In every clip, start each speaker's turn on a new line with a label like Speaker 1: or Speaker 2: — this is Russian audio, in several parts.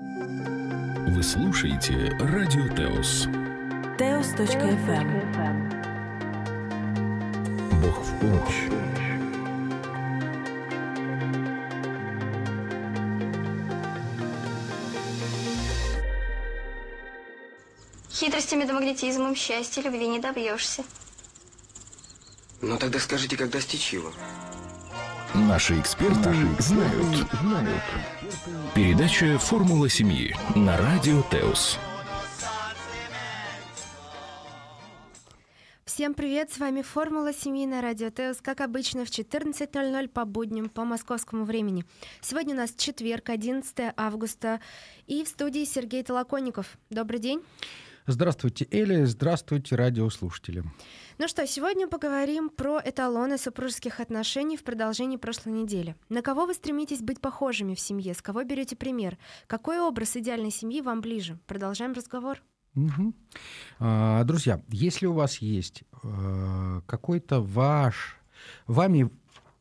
Speaker 1: Вы слушаете Радио Теос.
Speaker 2: Теос.фм эм.
Speaker 1: Бог в помощь. Хитростями да магнетизмом счастья любви не добьешься.
Speaker 2: Ну тогда скажите, когда стечило. Наши эксперты, Наши эксперты знают. знают. Передача «Формула семьи» на радио «Теус».
Speaker 1: Всем привет, с вами «Формула семьи» на радио «Теос», как обычно, в 14.00 по будням по московскому времени. Сегодня у нас четверг, 11 августа, и в студии Сергей Толоконников. Добрый день.
Speaker 2: Здравствуйте, Эля, здравствуйте, радиослушатели.
Speaker 1: Ну что, сегодня поговорим про эталоны супружеских отношений в продолжении прошлой недели. На кого вы стремитесь быть похожими в семье, с кого берете пример? Какой образ идеальной семьи вам ближе? Продолжаем разговор.
Speaker 2: Угу. А, друзья, если у вас есть э, какой-то ваш, вами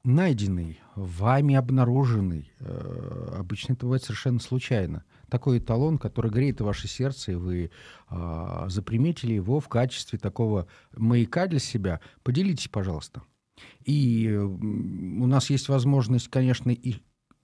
Speaker 2: найденный, вами обнаруженный, э, обычно это бывает совершенно случайно, такой эталон, который греет ваше сердце, и вы э, заприметили его в качестве такого маяка для себя. Поделитесь, пожалуйста. И у нас есть возможность, конечно, и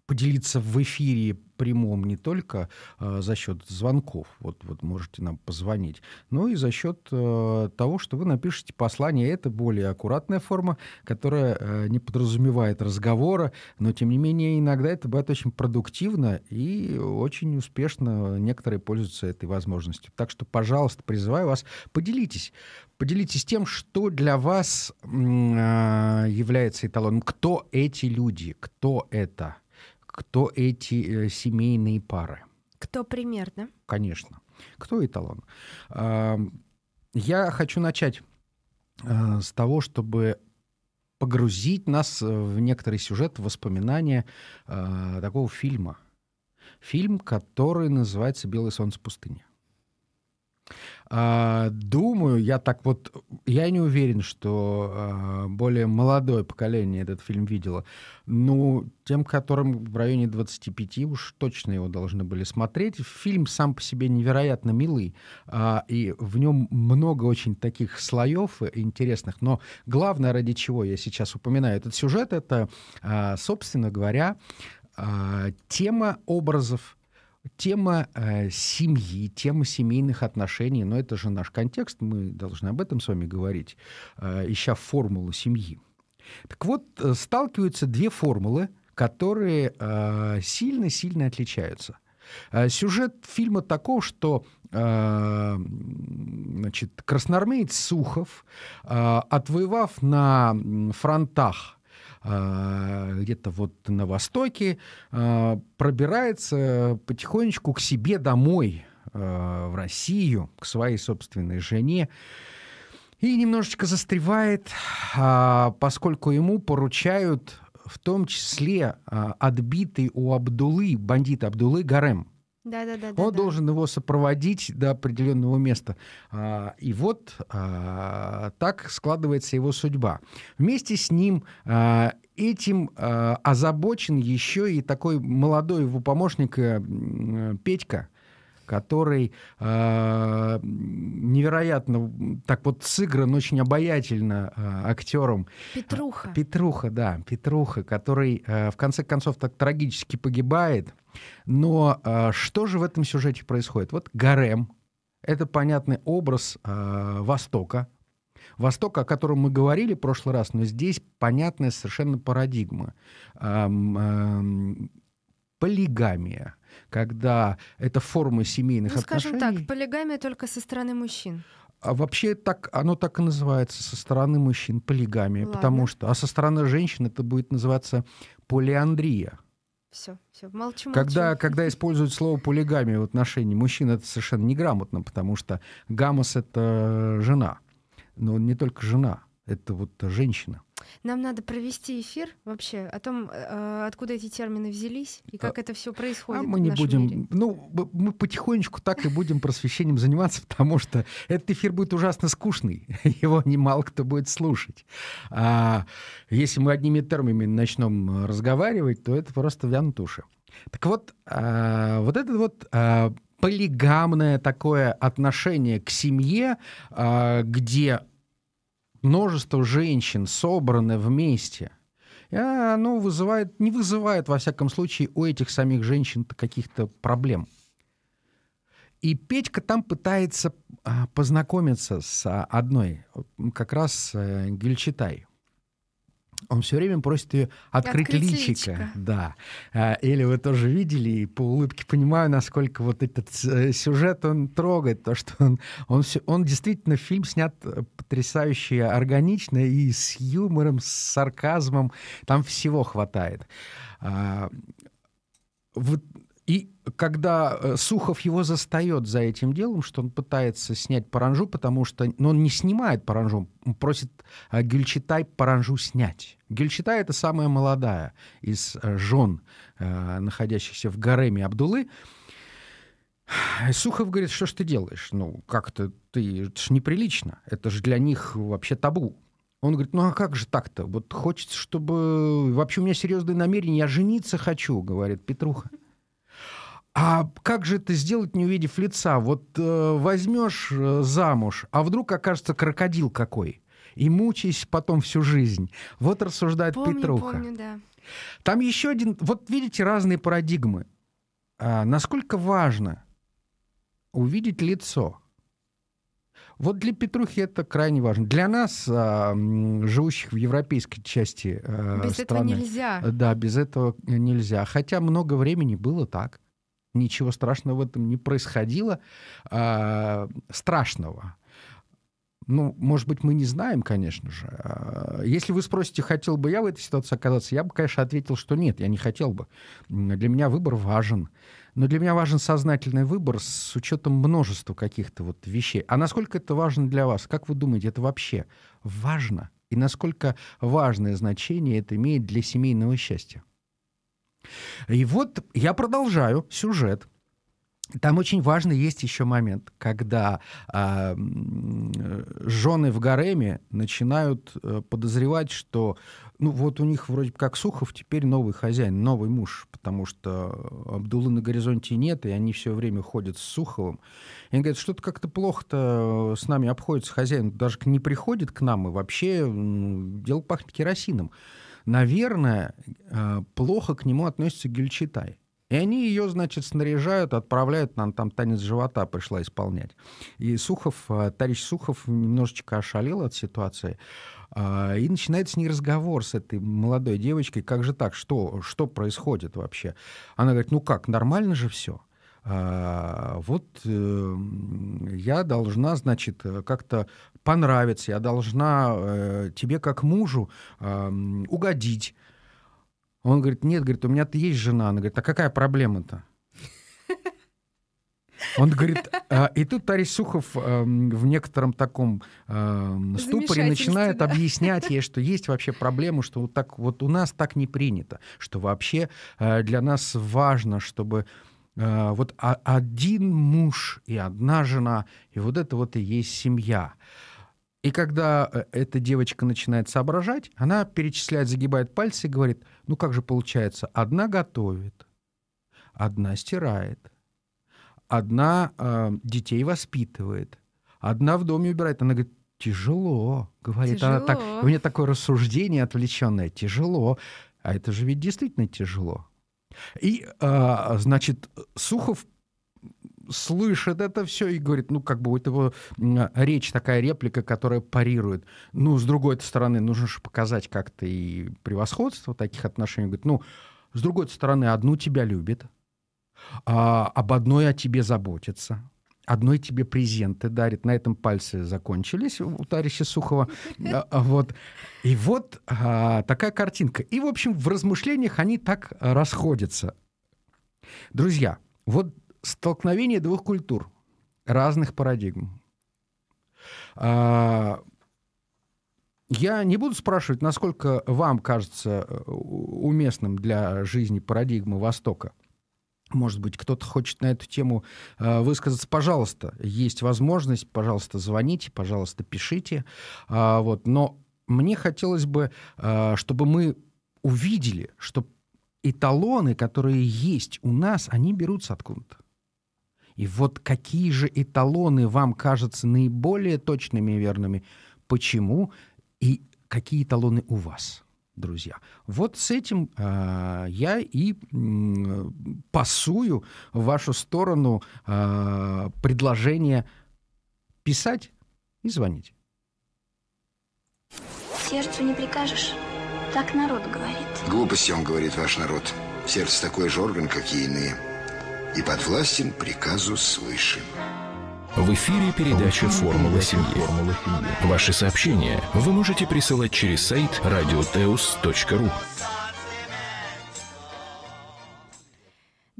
Speaker 2: поделиться в эфире прямом не только э, за счет звонков, вот, вот можете нам позвонить, но ну и за счет э, того, что вы напишете послание. Это более аккуратная форма, которая э, не подразумевает разговора, но тем не менее иногда это бывает очень продуктивно и очень успешно некоторые пользуются этой возможностью. Так что, пожалуйста, призываю вас, поделитесь. Поделитесь тем, что для вас а, является эталоном. Кто эти люди? Кто это? кто эти э, семейные пары.
Speaker 1: Кто примерно?
Speaker 2: Конечно. Кто эталон? Я хочу начать э, с того, чтобы погрузить нас э, в некоторый сюжет, воспоминания такого фильма. Фильм, который называется «Белое солнце пустыни». А, думаю, я так вот, я не уверен, что а, более молодое поколение этот фильм видело. Ну, тем, которым в районе 25 уж точно его должны были смотреть. Фильм сам по себе невероятно милый, а, и в нем много очень таких слоев интересных. Но главное, ради чего я сейчас упоминаю этот сюжет, это, собственно говоря, тема образов тема э, семьи, тема семейных отношений, но это же наш контекст, мы должны об этом с вами говорить, э, ища формулу семьи. Так вот, э, сталкиваются две формулы, которые э, сильно-сильно э, отличаются. сюжет фильма такой, что э, значит, красноармеец Сухов, отвоевав на фронтах а, где-то вот на востоке, а, пробирается потихонечку к себе домой, а, в Россию, к своей собственной жене. И немножечко застревает, поскольку ему поручают в том числе отбитый у Абдулы, бандит Абдулы, гарем.
Speaker 1: Да, да, да. Он да,
Speaker 2: должен да. его сопроводить до определенного места. А, и вот а, так складывается его судьба. Вместе с ним а, этим а, озабочен еще и такой молодой его помощник а, Петька который э, невероятно так вот сыгран очень обаятельно э, актером.
Speaker 1: Петруха. Петруха,
Speaker 2: да, Петруха, который э, в конце концов так трагически погибает. Но а, что же в этом сюжете происходит? Вот гарем — это понятный образ а, Востока, Востока, о котором мы говорили в прошлый раз, но здесь понятная совершенно парадигма. Эм, эм, полигамия, когда это форма семейных ну, отношений.
Speaker 1: Скажем так, полигамия только со стороны мужчин.
Speaker 2: А вообще так, оно так и называется со стороны мужчин полигамия, Ладно. потому что, а со стороны женщин это будет называться полиандрия.
Speaker 1: Все, все, молчу, молчу. Когда,
Speaker 2: когда используют слово полигамия в отношении мужчин, это совершенно неграмотно, потому что гамос — это жена. Но не только жена это вот женщина.
Speaker 1: Нам надо провести эфир вообще о том, э, а, откуда эти термины взялись и как а, это все а происходит. А мы не будем,
Speaker 2: мире. ну мы потихонечку так и будем просвещением заниматься, потому что этот эфир будет ужасно скучный, его немало кто будет слушать. А если мы одними терминами начнем э, разговаривать, то это просто вянут уши. Так вот, а, вот этот вот полигамное такое отношение к семье, где множество женщин собраны вместе. И оно вызывает, не вызывает, во всяком случае, у этих самих женщин каких-то проблем. И Петька там пытается а, познакомиться с а, одной, как раз э, Гюльчатай он все время просит ее открыть, открыть личико. личико. Да. Или а, вы тоже видели, и по улыбке понимаю, насколько вот этот э, сюжет, он трогает, то, что он... Он, все, он действительно, фильм снят э, потрясающе органично и с юмором, с сарказмом, там всего хватает. А, вот и когда э, Сухов его застает за этим делом, что он пытается снять паранжу, потому что... Но ну, он не снимает паранжу, он просит э, Гюльчатай паранжу снять. Гюльчатай — это самая молодая из э, жен, находящихся в гареме Абдулы. Сухов говорит, что ж ты делаешь? Ну, как-то ты... Это ж неприлично. Это же для них вообще табу. Он говорит, ну а как же так-то? Вот хочется, чтобы... Вообще у меня серьезные намерения, я жениться хочу, говорит Петруха. А как же это сделать, не увидев лица? Вот э, возьмешь э, замуж, а вдруг окажется крокодил какой? И мучаясь потом всю жизнь. Вот рассуждает помню, Петруха. Помню, да. Там еще один... Вот видите разные парадигмы. А, насколько важно увидеть лицо? Вот для Петрухи это крайне важно. Для нас, а, живущих в европейской части а, без страны... Без этого нельзя. Э, да, без этого э, нельзя. Хотя много времени было так. Ничего страшного в этом не происходило. А, страшного. Ну, может быть, мы не знаем, конечно же. А, если вы спросите, хотел бы я в этой ситуации оказаться, я бы, конечно, ответил, что нет, я не хотел бы. Для меня выбор важен. Но для меня важен сознательный выбор с учетом множества каких-то вот вещей. А насколько это важно для вас? Как вы думаете, это вообще важно? И насколько важное значение это имеет для семейного счастья? И вот я продолжаю сюжет. Там очень важный есть еще момент, когда э, а, жены в гареме начинают э, подозревать, что ну вот у них вроде как Сухов теперь новый хозяин, новый муж, потому что Абдулы на горизонте нет, и они все время ходят с Суховым. И они говорят, что-то как-то плохо-то с нами обходится, хозяин даже не приходит к нам, и вообще ну, дело пахнет керосином наверное, э, плохо к нему относится Гюльчатай. И они ее, значит, снаряжают, отправляют, нам там танец живота пришла исполнять. И Сухов, э, товарищ Сухов немножечко ошалел от ситуации. Э, и начинается с ней разговор с этой молодой девочкой. Как же так? Что, что происходит вообще? Она говорит, ну как, нормально же все. А, вот эм, я должна, значит, э, как-то понравиться, я должна э, тебе как мужу угодить. Он говорит, нет, говорит, у меня-то есть жена. Она говорит, а какая проблема-то? Он говорит, а, и тут Тарис Сухов э, в некотором таком э, ступоре начинает да. объяснять ей, что есть вообще проблема, что вот так вот у нас так не принято, что вообще э, для нас важно, чтобы Э, вот один муж и одна жена, и вот это вот и есть семья. И когда э, эта девочка начинает соображать, она перечисляет, загибает пальцы и говорит, ну как же получается, одна готовит, одна стирает, одна э, детей воспитывает, одна в доме убирает. Она говорит, тяжело, говорит тяжело. она так. У меня такое рассуждение отвлеченное, тяжело. А это же ведь действительно тяжело. И, а, значит, Сухов слышит это все и говорит, ну, как бы у его речь такая реплика, которая парирует. Ну, с другой стороны, нужно же показать как-то и превосходство таких отношений. Говорит, ну, с другой стороны, одну тебя любит, а, об одной о тебе заботится, одной тебе презенты дарит. На этом пальцы закончились у товарища Сухова. А, а вот. И вот а, такая картинка. И, в общем, в размышлениях они так расходятся. Друзья, вот столкновение двух культур, разных парадигм. А, я не буду спрашивать, насколько вам кажется э, уместным для жизни парадигма Востока – может быть, кто-то хочет на эту тему э, высказаться. Пожалуйста, есть возможность. Пожалуйста, звоните, пожалуйста, пишите. А, вот. Но мне хотелось бы, э, чтобы мы увидели, что эталоны, которые есть у нас, они берутся откуда-то. И вот какие же эталоны вам кажутся наиболее точными и верными? Почему? И какие эталоны у вас? друзья. Вот с этим э, я и э, пасую в вашу сторону э, предложение писать и звонить.
Speaker 1: Сердцу не прикажешь, так народ говорит.
Speaker 2: Глупости он говорит, ваш народ. Сердце такой же орган, как и иные, и подвластен приказу свыше. В эфире передача «Формула семьи». Ваши сообщения вы можете присылать через сайт радиотеус.ру.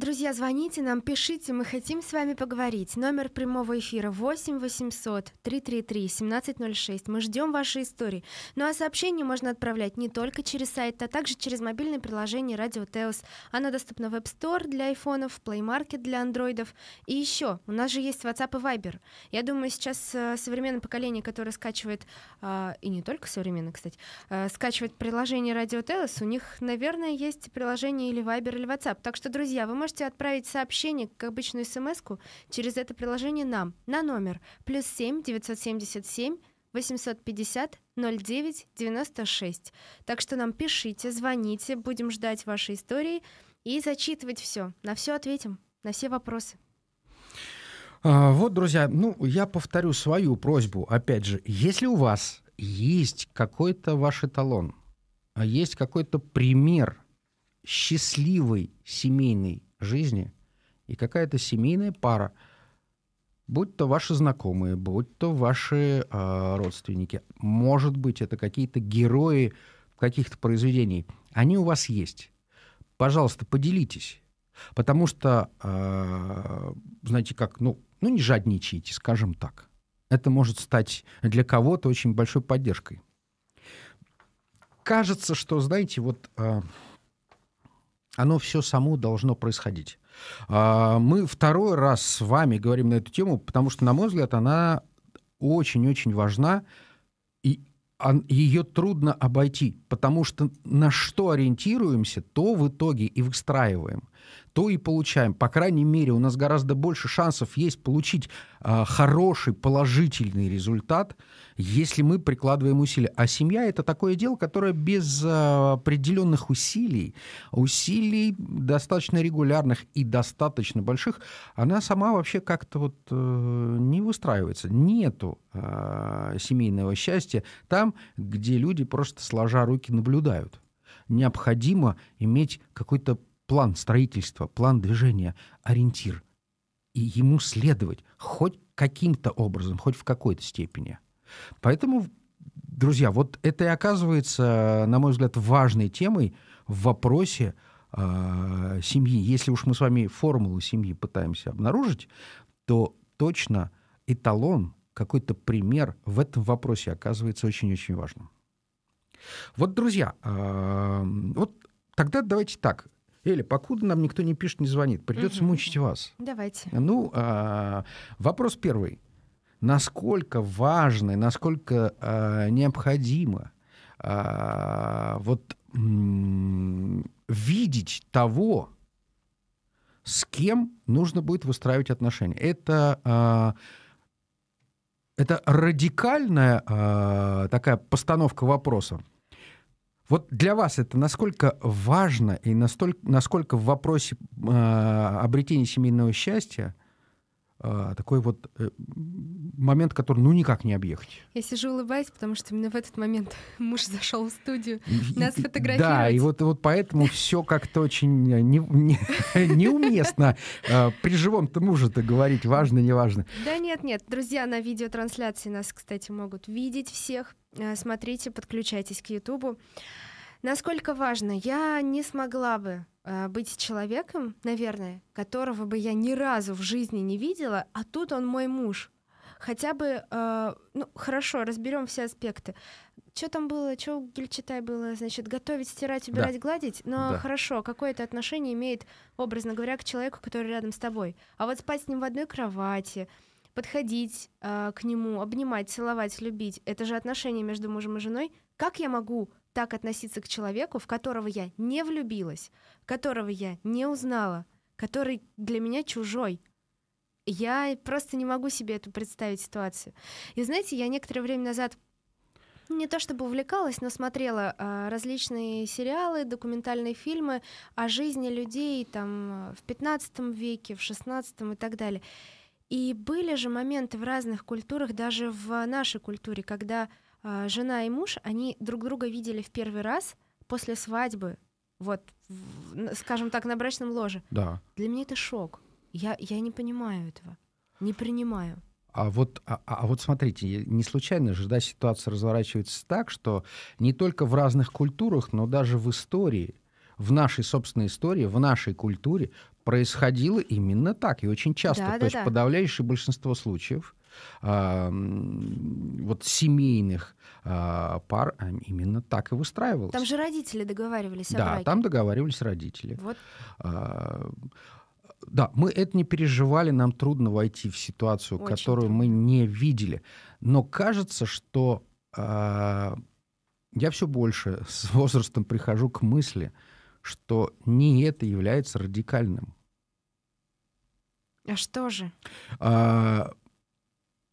Speaker 1: Друзья, звоните нам, пишите, мы хотим с вами поговорить. Номер прямого эфира 8 800 333 1706. Мы ждем ваши истории. Ну а сообщения можно отправлять не только через сайт, а также через мобильное приложение Radio Теос. Оно доступно в App Store для айфонов, Play Market для андроидов. И еще, у нас же есть WhatsApp и Viber. Я думаю, сейчас э, современное поколение, которое скачивает, э, и не только современное, кстати, э, скачивает приложение Radio Теос, у них, наверное, есть приложение или Viber, или WhatsApp. Так что, друзья, вы можете можете отправить сообщение, как обычную смс через это приложение нам на номер плюс 7 977 850 09 96. Так что нам пишите, звоните, будем ждать вашей истории и зачитывать все. На все ответим, на все вопросы.
Speaker 2: А, вот, друзья, ну, я повторю свою просьбу. Опять же, если у вас есть какой-то ваш эталон, а есть какой-то пример счастливой семейной жизни. И какая-то семейная пара, будь то ваши знакомые, будь то ваши э, родственники, может быть, это какие-то герои каких-то произведений, они у вас есть. Пожалуйста, поделитесь. Потому что, э, знаете как, ну, ну не жадничайте, скажем так. Это может стать для кого-то очень большой поддержкой. Кажется, что, знаете, вот... Э, оно все само должно происходить. А, мы второй раз с вами говорим на эту тему, потому что, на мой взгляд, она очень-очень важна, и ее трудно обойти, потому что на что ориентируемся, то в итоге и выстраиваем то и получаем. По крайней мере, у нас гораздо больше шансов есть получить э, хороший, положительный результат, если мы прикладываем усилия. А семья — это такое дело, которое без э, определенных усилий, усилий достаточно регулярных и достаточно больших, она сама вообще как-то вот э, не выстраивается. Нету э, семейного счастья там, где люди просто сложа руки наблюдают. Необходимо иметь какой-то план строительства, план движения, ориентир. И ему следовать хоть каким-то образом, хоть в какой-то степени. Поэтому, друзья, вот это и оказывается, на мой взгляд, важной темой в вопросе э, семьи. Если уж мы с вами формулу семьи пытаемся обнаружить, то точно эталон, какой-то пример в этом вопросе оказывается очень-очень важным. Вот, друзья, э, вот тогда давайте так. Или покуда нам никто не пишет, не звонит, придется угу. мучить вас. Давайте. Ну, а, вопрос первый. Насколько важно, насколько а, необходимо а, вот м- видеть того, с кем нужно будет выстраивать отношения. Это а, это радикальная э, такая постановка вопроса. Вот для вас это насколько важно и настолько, насколько в вопросе э, обретения семейного счастья э, такой вот э,
Speaker 1: момент,
Speaker 2: который ну никак не объехать.
Speaker 1: Я сижу улыбаюсь, потому что именно в этот момент муж зашел в студию нас фотографировать. Да,
Speaker 2: и вот, вот поэтому все как-то очень э, неуместно э, при живом-то муже-то говорить, важно, не важно.
Speaker 1: Да нет, нет, друзья на видеотрансляции нас, кстати, могут видеть всех, Э, смотрите, подключайтесь к Ютубу. Насколько важно, я не смогла бы э, быть человеком, наверное, которого бы я ни разу в жизни не видела, а тут он мой муж. Хотя бы, э, ну, хорошо, разберем все аспекты. Что там было, что у Гельчатай было, значит, готовить, стирать, убирать, да. гладить, но да. хорошо, какое это отношение имеет, образно говоря, к человеку, который рядом с тобой. А вот спать с ним в одной кровати, подходить э, к нему, обнимать, целовать, любить. Это же отношения между мужем и женой. Как я могу так относиться к человеку, в которого я не влюбилась, которого я не узнала, который для меня чужой? Я просто не могу себе эту представить ситуацию. И знаете, я некоторое время назад не то чтобы увлекалась, но смотрела э, различные сериалы, документальные фильмы о жизни людей там а, в 15 веке, в 16 и так далее. И были же моменты в разных культурах, даже в нашей культуре, когда э, жена и муж, они друг друга видели в первый раз после свадьбы, вот, в, скажем так, на брачном ложе. Да. Для меня это шок. Я, я не понимаю этого, не принимаю.
Speaker 2: А вот, а, а вот смотрите, не случайно же да, ситуация разворачивается так, что не только в разных культурах, но даже в истории, в нашей собственной истории, в нашей культуре происходило именно так, и очень часто. Да, То да, есть да. подавляющее большинство случаев э, вот семейных э, пар именно так и выстраивалось. Там же
Speaker 1: родители договаривались да, браке. там
Speaker 2: договаривались родители. Вот. Э, да, мы это не переживали, нам трудно войти в ситуацию, Очень которую трудно. мы не видели. Но кажется, что э, я все больше с возрастом прихожу к мысли, э, что не это является радикальным.
Speaker 1: А что же?
Speaker 2: А,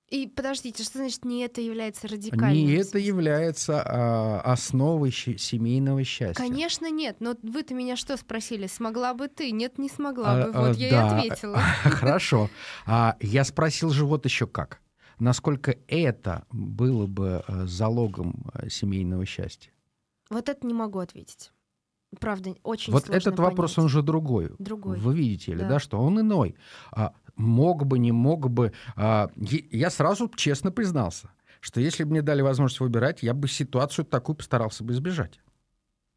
Speaker 1: и подождите, что значит не это является радикальным? Не
Speaker 2: это является а, основой щи- семейного счастья.
Speaker 1: Конечно нет, но вы-то меня что спросили? Смогла бы ты? Нет, не смогла а, бы. Вот а, я да. и ответила.
Speaker 2: Хорошо. А, я спросил же вот еще как. Насколько это было бы э, залогом э, семейного счастья?
Speaker 1: Вот это не могу ответить правда, очень Вот этот понять. вопрос,
Speaker 2: он же другой. Другой. Вы видите или да, да что он иной. А, мог бы, не мог бы. А, я сразу честно признался, что если бы мне дали возможность выбирать, я бы ситуацию такую постарался бы избежать.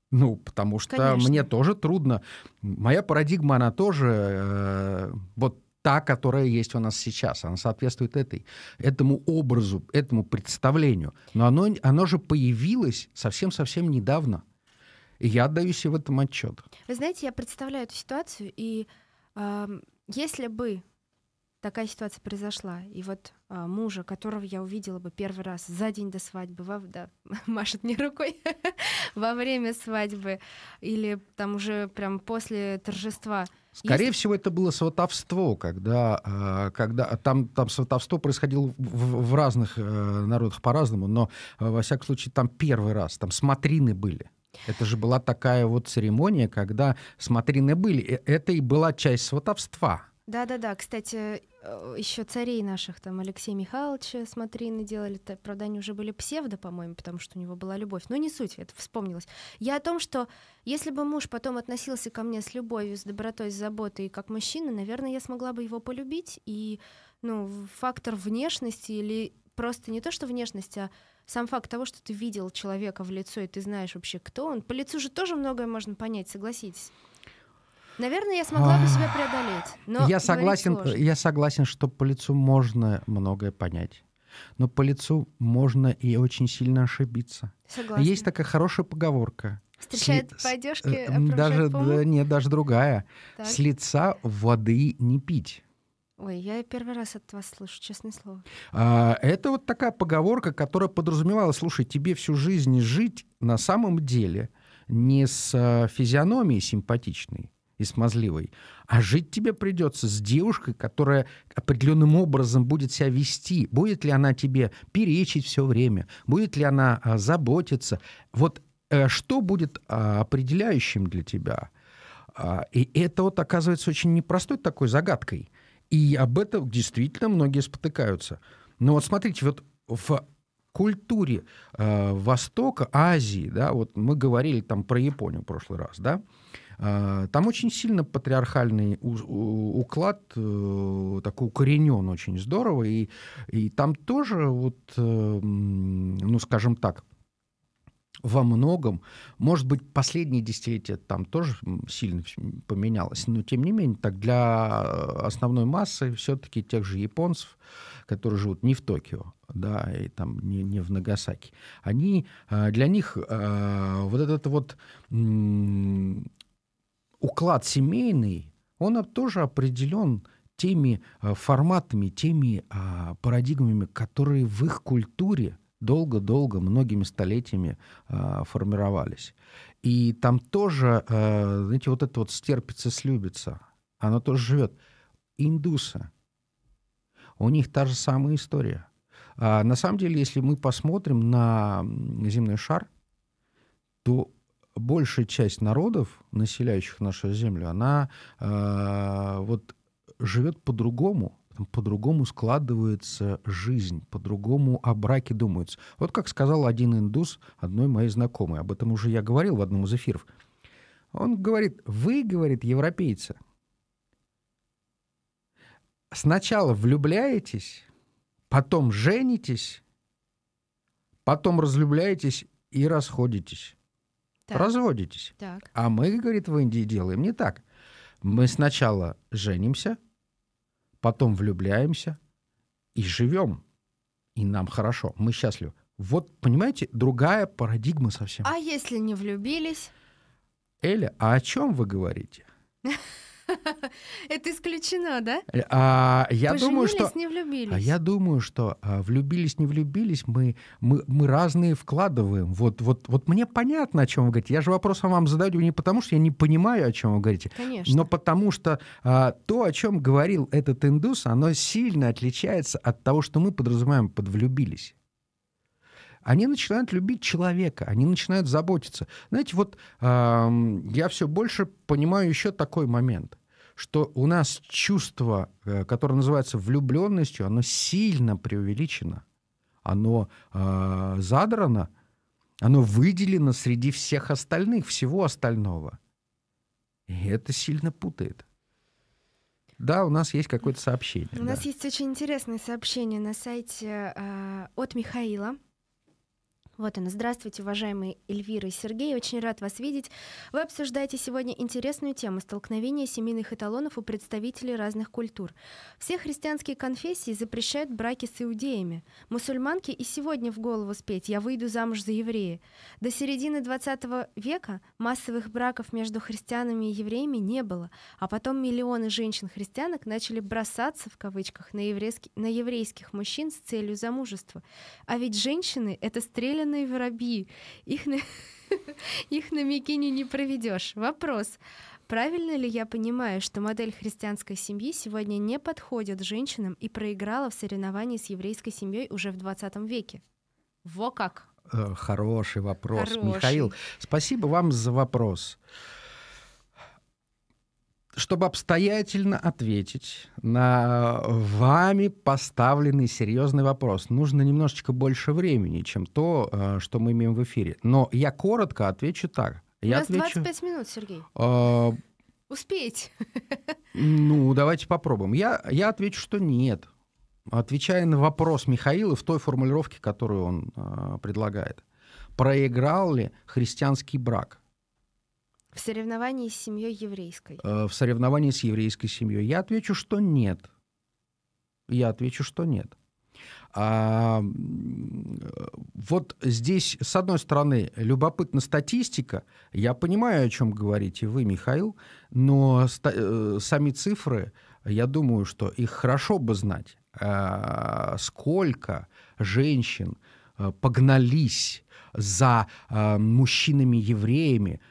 Speaker 2: Ну, потому что Конечно. мне тоже трудно. Моя парадигма, она тоже э, вот та, которая есть у нас сейчас. Она соответствует этой, этому образу, этому представлению. Но оно, оно же появилось совсем-совсем недавно я отдаю себе в этом отчет.
Speaker 1: Вы знаете, я представляю эту ситуацию, и э, если бы такая ситуация произошла, и вот э, мужа, которого я увидела бы первый раз за день до свадьбы, во, да, машет мне рукой, во время свадьбы, или там уже прям после торжества, Скорее Если...
Speaker 2: всего, это было сватовство, когда, а, когда а, там, там сватовство происходило в, в разных э, народах по-разному, но, во всяком случае, там первый раз, там смотрины были. Это же была такая вот церемония, когда смотрины были. Э, это и была часть сватовства.
Speaker 1: Да-да-да, кстати, э, еще царей наших, там Алексей Михайлович смотрины делали, правда, они уже были псевдо, по-моему, потому что у него была любовь. Но не суть, это вспомнилось. Я о том, что если бы муж потом относился ко мне с любовью, с добротой, с заботой, как мужчина, наверное, я смогла бы его полюбить. И ну, фактор внешности или просто не то, что внешность, а сам факт того, что ты видел человека в лицо, и ты знаешь вообще, кто он, по лицу же тоже многое можно понять, согласитесь. Наверное, я смогла бы себя преодолеть. Но я согласен, сложно. я
Speaker 2: согласен, что по лицу можно многое понять. Но по лицу можно и очень сильно ошибиться. А Согласна. Есть такая хорошая поговорка.
Speaker 1: Встречает Сли... по одежке, э, даже, да, Нет,
Speaker 2: даже другая. Так. С лица воды не пить.
Speaker 1: Ой, я первый раз от вас слышу, честное слово.
Speaker 2: А, это вот такая поговорка, которая подразумевала, слушай, тебе всю жизнь жить на самом деле не с а, физиономией симпатичной и смазливой, а жить тебе придется с девушкой, которая определенным образом будет себя вести. Будет ли она тебе перечить все время? Будет ли она а, заботиться? Вот а, что будет а, определяющим для тебя? А, и это вот оказывается очень непростой такой загадкой – и об этом действительно многие спотыкаются. Но вот смотрите, вот в культуре э, Востока, Азии, да, вот мы говорили там про Японию в прошлый раз, да, э, там очень сильно патриархальный у, у, уклад, э, такой укоренен очень здорово, и, и там тоже вот, э, ну, скажем так, во многом, может быть, последние десятилетия там тоже сильно поменялось, но тем не менее, так для э, основной массы все-таки тех же японцев, которые живут не в Токио, да, и там не, не в Нагасаки, они, э, для них э, вот этот вот уклад семейный, он тоже определен теми форматами, теми а, парадигмами, которые в их культуре – долго-долго, многими столетиями э, формировались. И там тоже, э, знаете, вот это вот стерпится, слюбится, оно тоже живет. Индусы, у них та же самая история. А, на самом деле, если мы посмотрим на земной шар, то большая часть народов, населяющих нашу землю, она э, вот живет по-другому, по-другому складывается жизнь, по-другому о браке думается. Вот как сказал один индус одной моей знакомой, об этом уже я говорил в одном из эфиров. Он говорит, вы, говорит, европейцы, сначала влюбляетесь, потом женитесь, потом разлюбляетесь и расходитесь.
Speaker 1: Так. Разводитесь. Так.
Speaker 2: А мы, говорит, в Индии делаем не так. Мы сначала женимся, потом влюбляемся и живем. И нам хорошо, мы счастливы. Вот, понимаете, другая парадигма совсем. А
Speaker 1: если не влюбились? Эля,
Speaker 2: а о чем вы говорите?
Speaker 1: Это исключено, да?
Speaker 2: Э, а, я думаю, что... не влюбились. А я думаю, что а, влюбились, не влюбились, мы, мы, мы разные вкладываем. Вот, вот, вот мне понятно, о чем вы говорите. Я же вопросом вам задаю не потому, что я не понимаю, о чем вы говорите, Конечно. но потому что а, то, о чем говорил этот индус, оно сильно отличается от того, что мы подразумеваем под влюбились они начинают любить человека, они начинают заботиться. Знаете, вот э, я все больше понимаю еще такой момент, что у нас чувство, э, которое называется влюбленностью, оно сильно преувеличено, оно э, задрано, оно выделено среди всех остальных, всего остального. И это сильно путает. Да, у нас есть какое-то сообщение. У да. нас
Speaker 1: есть очень интересное сообщение на сайте э, от Михаила. Вот она. Здравствуйте, уважаемые Эльвира и Сергей. Очень рад вас видеть. Вы обсуждаете сегодня интересную тему столкновения семейных эталонов у представителей разных культур. Все христианские конфессии запрещают браки с иудеями. Мусульманки и сегодня в голову спеть «Я выйду замуж за еврея». До середины 20 века массовых браков между христианами и евреями не было, а потом миллионы женщин-христианок начали бросаться в кавычках на, еврейски, на еврейских мужчин с целью замужества. А ведь женщины — это стрелян рассеянные воробьи. Их, на... Их на Микине не проведешь. Вопрос. Правильно ли я понимаю, что модель христианской семьи сегодня не подходит женщинам и проиграла в соревновании с еврейской семьей уже в 20 веке? Во как!
Speaker 2: Э, хороший вопрос, Хороший. Михаил. Спасибо вам за вопрос чтобы обстоятельно ответить на вами поставленный серьезный вопрос, нужно немножечко больше времени, чем то, э, что мы имеем в эфире. Но я коротко отвечу так. Я У нас отвечу, 25 минут, Сергей. Э,
Speaker 1: Успеть.
Speaker 2: Ну, давайте попробуем. Я, я отвечу, что нет. Отвечая на вопрос Михаила в той формулировке, которую он э, предлагает. Проиграл ли христианский брак?
Speaker 1: В соревновании с семьей еврейской.
Speaker 2: Э, в соревновании с еврейской семьей. Я отвечу, что нет. Я отвечу, что нет. А, э, вот здесь, с одной стороны, любопытна статистика. Я понимаю, о чем говорите вы, Михаил, но ста- э, сами цифры, я думаю, что их хорошо бы знать. А, сколько женщин погнались за а, мужчинами-евреями,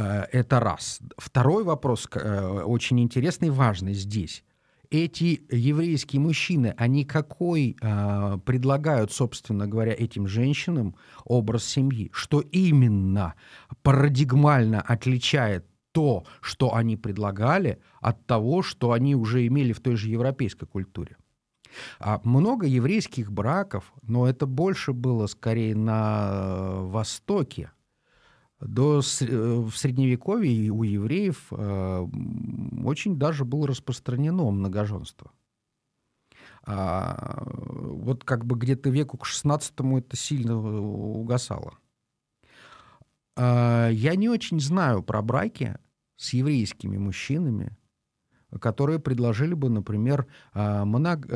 Speaker 2: Э, это раз. Второй вопрос э, очень интересный, важный здесь. Эти еврейские мужчины, они какой э, предлагают, собственно говоря, этим женщинам образ семьи? Что именно парадигмально отличает то, что они предлагали, от того, что они уже имели в той же европейской культуре? А много еврейских браков, но это больше было скорее на Востоке, до, э, в Средневековье у евреев э, очень даже было распространено многоженство. А, вот как бы где-то веку к 16 это сильно э, угасало. А, я не очень знаю про браки с еврейскими мужчинами, которые предложили бы, например, а, моног...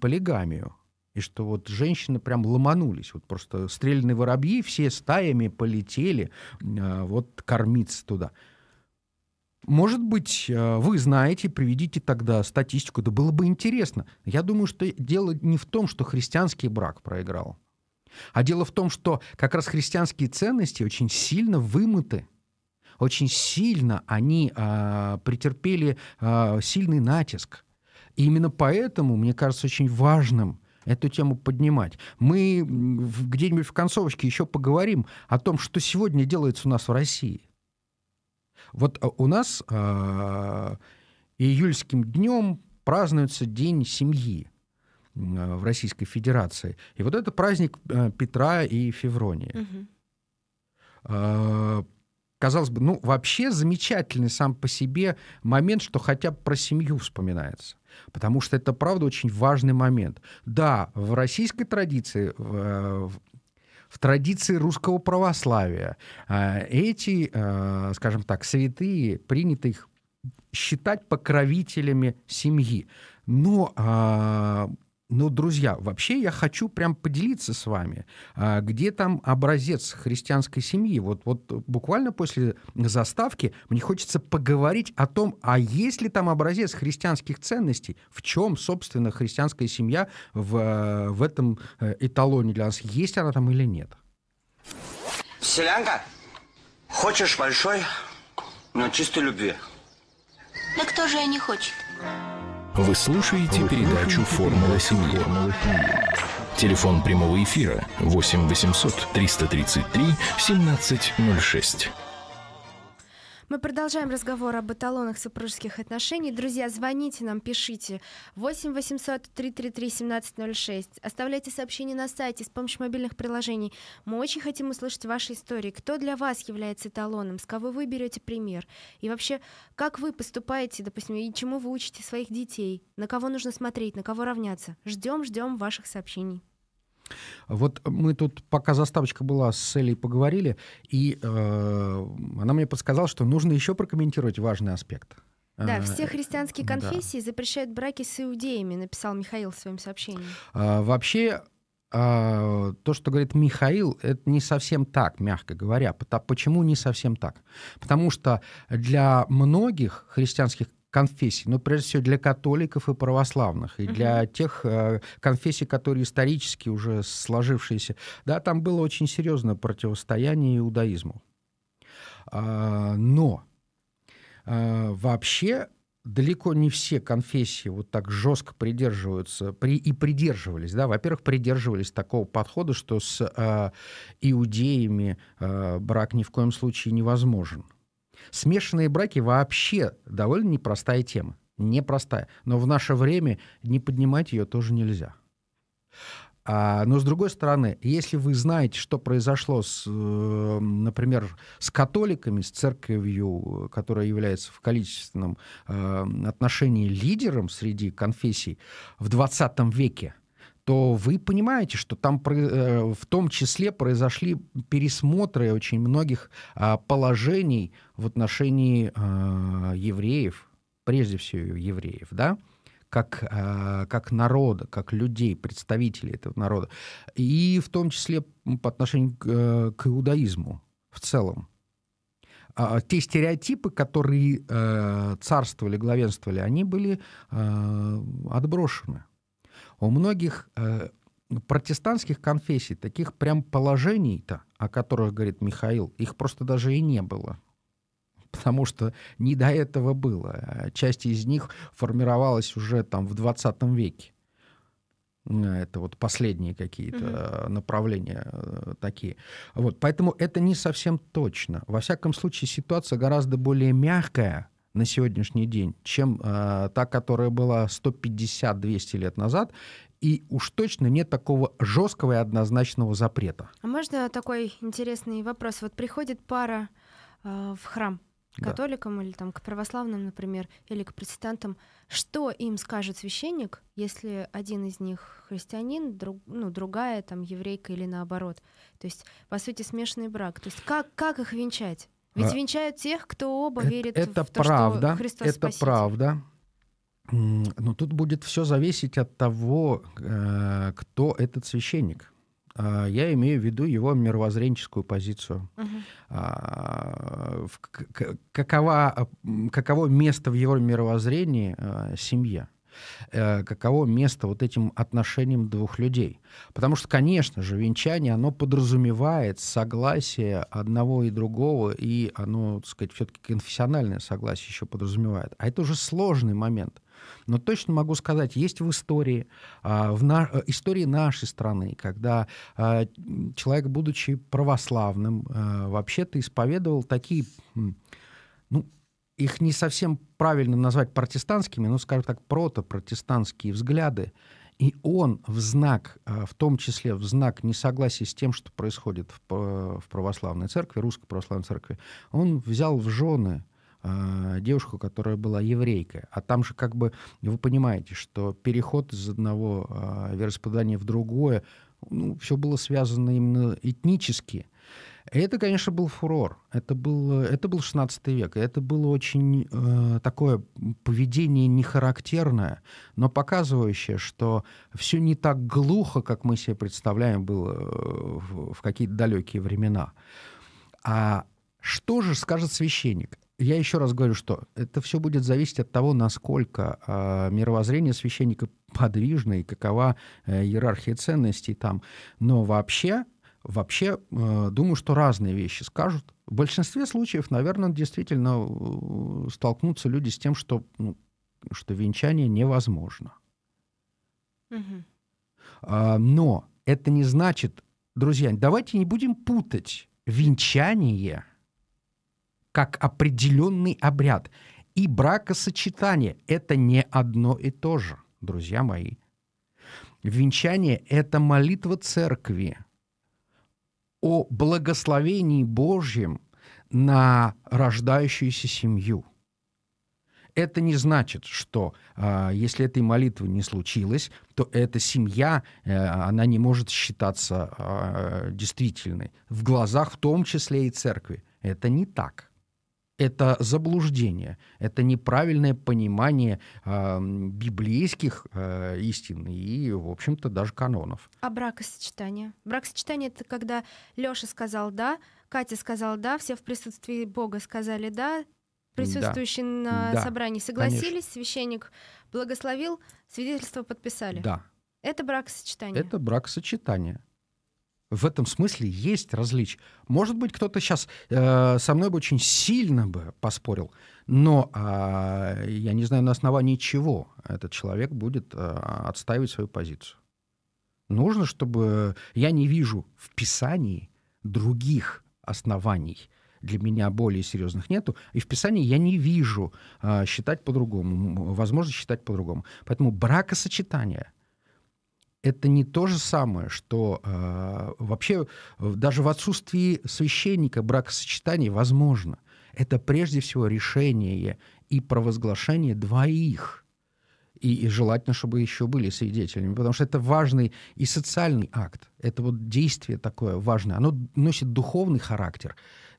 Speaker 2: полигамию и что вот женщины прям ломанулись, вот просто стрельные воробьи все стаями полетели а, вот кормиться туда. Может быть, э, вы знаете, приведите тогда статистику, да было бы интересно. Я думаю, что дело не в том, что христианский брак проиграл, а дело в том, что как раз христианские ценности очень сильно вымыты очень сильно они а, претерпели а, сильный натиск. И именно поэтому, мне кажется, очень важным эту тему поднимать. Мы где-нибудь в концовочке еще поговорим о том, что сегодня делается у нас в России. Вот а, у нас а, июльским днем празднуется День семьи а, в Российской Федерации. И вот это праздник Петра и Февронии. Угу казалось бы, ну, вообще замечательный сам по себе момент, что хотя бы про семью вспоминается. Потому что это, правда, очень важный момент. Да, в российской традиции, в, э, в традиции русского православия э, эти, э, скажем так, святые, принято их считать покровителями семьи. Но а, ну, друзья, вообще я хочу прям поделиться с вами, а, где там образец христианской семьи. Вот, вот буквально после заставки мне хочется поговорить о том, а есть ли там образец христианских ценностей, в чем, собственно, христианская семья в, в этом э, эталоне для нас, есть она там или нет.
Speaker 1: Селянка, хочешь большой, но чистой любви? Да кто же ее не хочет? Вы слушаете передачу «Формула семьи». Телефон прямого эфира 8 800 333 1706. Мы продолжаем разговор об эталонах супружеских отношений. Друзья, звоните нам, пишите. 8 800 333 1706. Оставляйте сообщения на сайте с помощью мобильных приложений. Мы очень хотим услышать ваши истории. Кто для вас является эталоном? С кого вы берете пример? И вообще, как вы поступаете, допустим, и чему вы учите своих детей? На кого нужно смотреть? На кого равняться? Ждем, ждем ваших сообщений.
Speaker 2: Вот мы тут, пока заставочка была, с Элей поговорили, и э, она мне подсказала, что нужно еще прокомментировать важный аспект. Да, э, все
Speaker 1: христианские конфессии да. запрещают браки с иудеями, написал Михаил в своем сообщении.
Speaker 2: А, вообще, а, то, что говорит Михаил, это не совсем так, мягко говоря. Почему не совсем так? Потому что для многих христианских конфессий, но ну, прежде всего для католиков и православных, и для тех э, конфессий, которые исторически уже сложившиеся. Да, там было очень серьезное противостояние иудаизму. А, но а, вообще далеко не все конфессии вот так жестко придерживаются при, и придерживались. Да? Во-первых, придерживались такого подхода, что с э, иудеями э, брак ни в коем случае невозможен. Смешанные браки вообще довольно непростая тема. Непростая. Но в наше время не поднимать ее тоже нельзя. А, но с другой стороны, если вы знаете, что произошло, с, э, например, с католиками, с церковью, которая является в количественном э, отношении лидером среди конфессий в 20 веке, то вы понимаете, что там э, в том числе произошли пересмотры очень многих а, положений в отношении а, евреев, прежде всего евреев, да, как, а, как народа, как людей, представителей этого народа, и в том числе по отношению к, э, к иудаизму в целом. Те стереотипы, которые э, царствовали, главенствовали, они были отброшены. У многих э, протестантских конфессий таких прям положений-то, о которых говорит Михаил, их просто даже и не было. Потому что не до этого было. А часть из них формировалась уже там в 20 веке. Это вот последние какие-то Mm-hmm. направления э, такие. Вот, поэтому это не совсем точно. Во всяком случае, ситуация гораздо более мягкая, на сегодняшний день, чем э, та, которая была 150-200 лет назад, и уж точно нет такого жесткого и однозначного запрета.
Speaker 1: А можно такой интересный вопрос? Вот приходит пара э, в храм к католикам да. или там к православным, например, или к протестантам, что им скажет священник, если один из них христианин, друг, ну, другая там еврейка или наоборот? То есть, по сути, смешанный брак. То есть как, как их венчать? Ведь а, венчают тех, кто оба это, верит это в то, правда, что Христос Это спаситель.
Speaker 2: правда. Но тут будет все зависеть от того, э, кто этот священник. А, я имею в виду его мировоззренческую позицию. Угу. Какова, каково место в его мировоззрении э, семья? Э, каково место вот этим отношениям двух людей. Потому что, конечно же, венчание, оно подразумевает согласие одного и другого, и оно, так сказать, все-таки конфессиональное согласие еще подразумевает. А это уже сложный момент. Но точно могу сказать, есть в истории, а, в на, э, истории нашей страны, когда а, человек, будучи православным, э, вообще-то исповедовал такие ну, их не совсем правильно назвать протестантскими, но, скажем так, протопротестантские взгляды, и он в знак, э, в том числе в знак несогласия с тем, что происходит в, э, в православной церкви, русской православной церкви, он взял в жены э, девушку, которая была еврейкой. А там же как бы, вы понимаете, что переход из одного вероисповедания в другое, ну, все было связано именно этнически – это, конечно, был фурор. Это был, это был 16 век. это было очень э, такое поведение нехарактерное, но показывающее, что все не так глухо, как мы себе представляем, было э, в, в какие-то далекие времена. А что же скажет священник? Я еще раз говорю, что это все будет зависеть от того, насколько э, мировоззрение священника подвижно и какова э, иерархия ценностей там. Но вообще Вообще, э, думаю, что разные вещи скажут. В большинстве случаев, наверное, действительно э, столкнутся люди с тем, что, ну, что венчание невозможно. Угу. Но это не значит, друзья, давайте не будем путать венчание как определенный обряд и бракосочетание. Это не одно и то же, друзья мои. Венчание — это молитва церкви, о благословении Божьем на рождающуюся семью. Это не значит, что э, если этой молитвы не случилось, то эта семья, э, она не может считаться э, действительной в глазах в том числе и церкви. Это не так это заблуждение, это неправильное понимание э, библейских э, истин и, в общем-то, даже канонов.
Speaker 1: А бракосочетание? Бракосочетание — это когда Лёша сказал «да», Катя сказала «да», все в присутствии Бога сказали «да», присутствующие да. на да. собрании согласились, Конечно. священник благословил, свидетельство подписали. Да. Это бракосочетание. Это
Speaker 2: бракосочетание в этом смысле есть различия. Может быть, кто-то сейчас э, со мной бы очень сильно бы поспорил, но э, я не знаю, на основании чего этот человек будет э, отстаивать свою позицию. Нужно, чтобы э, я не вижу в Писании других оснований для меня более серьезных нету, и в Писании я не вижу э, считать по-другому, возможно считать по-другому. Поэтому бракосочетание — это не то же самое, что э, вообще даже в отсутствии священника бракосочетание возможно. Это прежде всего решение и провозглашение двоих. И, и желательно, чтобы еще были свидетелями, потому что это важный и социальный акт. Это вот действие такое важное. Оно носит духовный характер